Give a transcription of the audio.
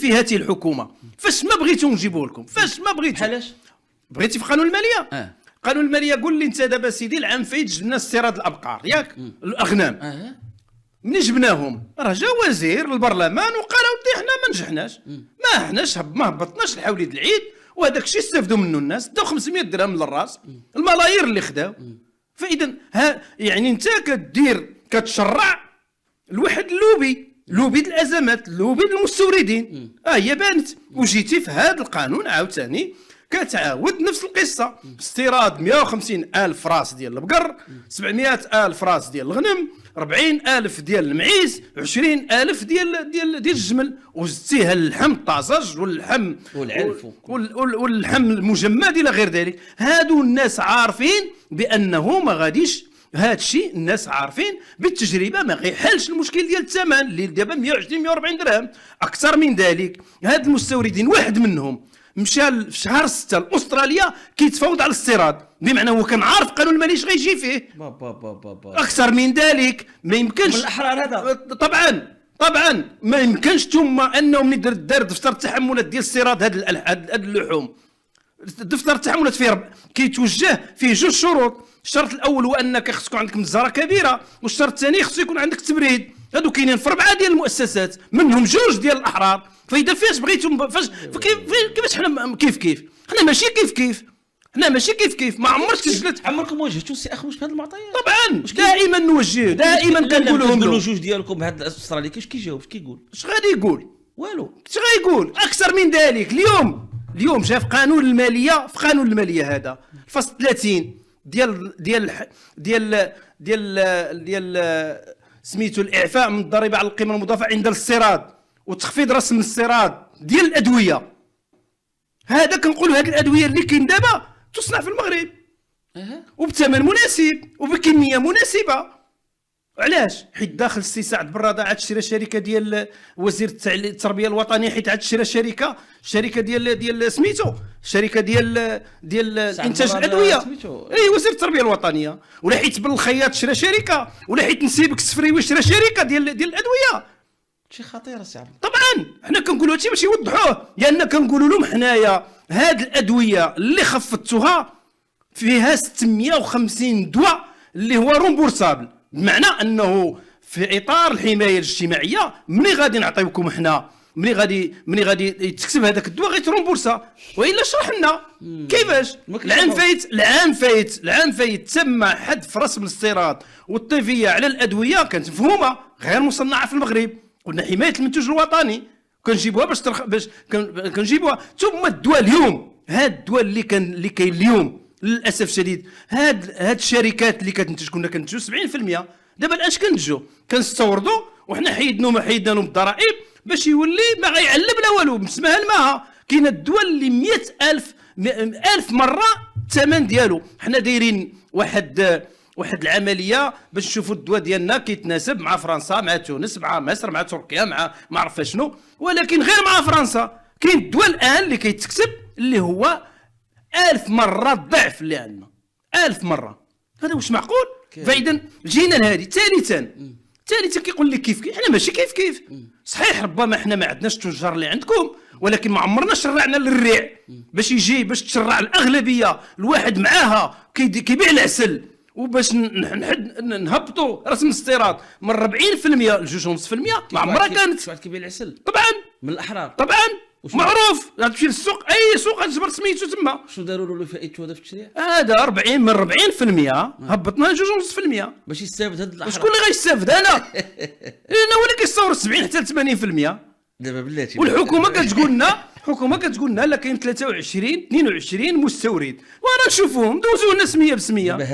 في هذه الحكومه فاش ما بغيتو نجيبو لكم فاش ما بغيتو علاش بغيتي في قانون الماليه آه. قانون الماليه قول لي انت دابا سيدي العام فايت جبنا استيراد الابقار ياك الاغنام آه. من جبناهم راه جا وزير البرلمان وقال ودي حنا ما نجحناش ما حناش ما هبطناش الحوليد العيد وهذاك الشيء استفدوا منه الناس داو 500 درهم للراس الملايير اللي خداو فاذا يعني انت كدير كتشرع لواحد اللوبي لوبيد الازمات لوبيد المستوردين اه هي بانت وجيتي في هذا القانون عاوتاني كتعاود نفس القصه استيراد 150 الف راس ديال البقر 700 الف راس ديال الغنم 40 الف ديال المعيز 20 الف ديال ديال ديال الجمل وزدتيها اللحم الطازج واللحم والعلف واللحم المجمد الى غير ذلك هادو الناس عارفين بانه ما غاديش هذا الشيء الناس عارفين بالتجربه ما غيحلش المشكل ديال الثمن اللي دابا 120 140 درهم اكثر من ذلك هاد المستوردين واحد منهم مشى في شهر 6 لاستراليا كيتفاوض على الاستيراد بمعنى هو كان عارف القانون المالي اش غيجي فيه با با با. اكثر من ذلك ما يمكنش الاحرار هذا طبعا طبعا ما يمكنش ثم انهم دار دفتر التحملات ديال الاستيراد هاد اللحوم الدفتر التحملات فيه كيتوجه فيه جوج شروط الشرط الاول هو انك خص عندك مزاره كبيره والشرط الثاني خص يكون عندك تبريد هادو كاينين في اربعه ديال المؤسسات منهم جوج ديال الاحرار فاذا فاش بغيتو فاش كيفاش حنا كيف كيف حنا ماشي كيف كيف حنا ماشي كيف كيف ما عمرك سجلت عمركم واجهتوا السي اخ بهذه المعطيات طبعا دائما نوجه دائما كنقول لهم له جوج ديالكم بهذا الاسترالي كيفاش كيجاوب كيقول اش غادي يقول والو اش غايقول اكثر من ذلك اليوم اليوم جا في قانون الماليه في قانون الماليه هذا الفصل 30 ديال ديال ديال ديال ديال سميتو الاعفاء من الضريبه على القيمه المضافه عند الاستيراد وتخفيض رسم الاستيراد ديال الادويه هذا كنقولوا هذه الادويه اللي كاين دابا تصنع في المغرب وبثمن مناسب وبكميه مناسبه علاش حيت داخل السي سعد براده عاد شرا شركه ديال وزير التربيه الوطنيه حيت عاد شرا شركه شركه ديال ديال سميتو الشركه ديال ديال انتاج الادويه اي وزير التربيه الوطنيه ولا حيت بن الخياط شركه ولا حيت نسيبك السفريوي شرا شركه ديال ديال الادويه شي خطير سي طبعا حنا كنقولوا هادشي باش يوضحوه لان كنقولوا لهم حنايا هاد الادويه اللي خفضتوها فيها 650 دواء اللي هو رومبورسابل بمعنى انه في اطار الحمايه الاجتماعيه ملي غادي نعطيوكم حنا ملي غادي ملي غادي يتكسب هذاك الدواء غيترومبورسا والا شرح لنا كيفاش العام فايت العام فايت العام فايت تم حد رسم الاستيراد والطيفيه على الادويه كانت مفهومه غير مصنعه في المغرب قلنا حمايه المنتوج الوطني كنجيبوها باش ترخ باش كنجيبوها ثم الدواء اليوم هاد الدواء اللي كان اللي كاين اليوم للاسف الشديد هاد هاد الشركات اللي كتنتج كنا كنتجو 70% دابا الاش كنتجو كنستوردو وحنا حيدنا ما حيدنا لهم الضرائب باش يولي ما غيعلب لا والو مسمها الماها كاينه الدول اللي 100000 1000 مره الثمن ديالو حنا دايرين واحد واحد العمليه باش نشوفوا الدواء ديالنا كيتناسب مع فرنسا مع تونس مع مصر مع تركيا مع ما عرف شنو ولكن غير مع فرنسا كاين الدواء الان اللي كيتكسب اللي هو ألف مرة الضعف اللي عندنا ألف مرة هذا واش معقول فإذا جينا لهذه ثالثا ثالثا كيقول لك كيف كيف احنا ماشي كيف كيف صحيح ربما احنا ما عندناش التجار اللي عندكم ولكن ما عمرنا شرعنا للريع باش يجي باش تشرع الاغلبيه الواحد معاها كيبيع العسل وباش نحد نهبطوا رسم الاستيراد من 40% ل 2.5% ما عمرها كانت واحد كيبيع العسل طبعا من الاحرار طبعا معروف غتمشي للسوق اي سوق غتجبر سميتو تما شنو داروا له الفائت هذا في التشريع هذا 40 من 40% هبطنا المية باش يستافد هذا الحرام شكون اللي غيستافد انا إيه، انا هو اللي كيستورد 70 حتى 80% دابا بلاتي والحكومه كتقول لنا الحكومه كتقول لنا لا كاين 23 22 مستورد وانا نشوفهم دوزوا لنا سميه بسميه